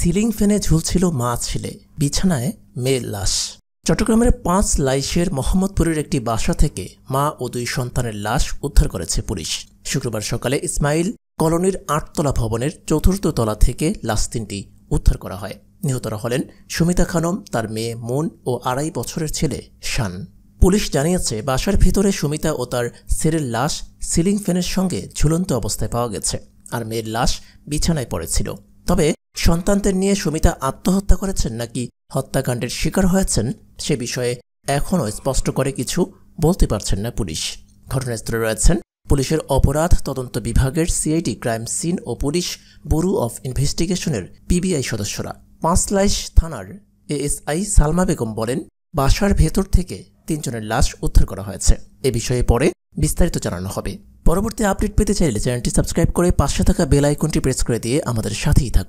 ceiling ফ্যানে ঝুলছিল মা ছেলে বিছানায় মেয়ের লাশ চট্টগ্রামের পাঁচ লাইশের মোহাম্মদপুরের একটি বাসা থেকে মা ও দুই সন্তানের লাশ উদ্ধার করেছে পুলিশ শুক্রবার সকালে ইসমাইল কলোনির আটতলা ভবনের চতুর্থ তলা থেকে লাশ তিনটি উদ্ধার করা হয় নিহতরা হলেন সুমিতা খানম তার মেয়ে মন ও আড়াই বছরের ছেলে শান পুলিশ জানিয়েছে বাসার ভিতরে সুমিতা ও তার ছেলের লাশ সিলিং ফ্যানের সঙ্গে ঝুলন্ত অবস্থায় পাওয়া গেছে আর মেয়ের লাশ বিছানায় পড়েছিল তবে সন্তানদের নিয়ে সুমিতা আত্মহত্যা করেছেন নাকি হত্যাকাণ্ডের শিকার হয়েছেন সে বিষয়ে এখনও স্পষ্ট করে কিছু বলতে পারছেন না পুলিশ ঘটনাস্থলে রয়েছেন পুলিশের অপরাধ তদন্ত বিভাগের সিআইডি ক্রাইম সিন ও পুলিশ ব্যুরো অফ ইনভেস্টিগেশনের পিবিআই সদস্যরা পাঁচলাইশ থানার এএসআই সালমা বেগম বলেন বাসার ভেতর থেকে তিনজনের লাশ উদ্ধার করা হয়েছে এ বিষয়ে পরে বিস্তারিত জানানো হবে পরবর্তী আপডেট পেতে চাইলে চ্যানেলটি সাবস্ক্রাইব করে পাশে থাকা বেল আইকনটি প্রেস করে দিয়ে আমাদের সাথেই থাকুন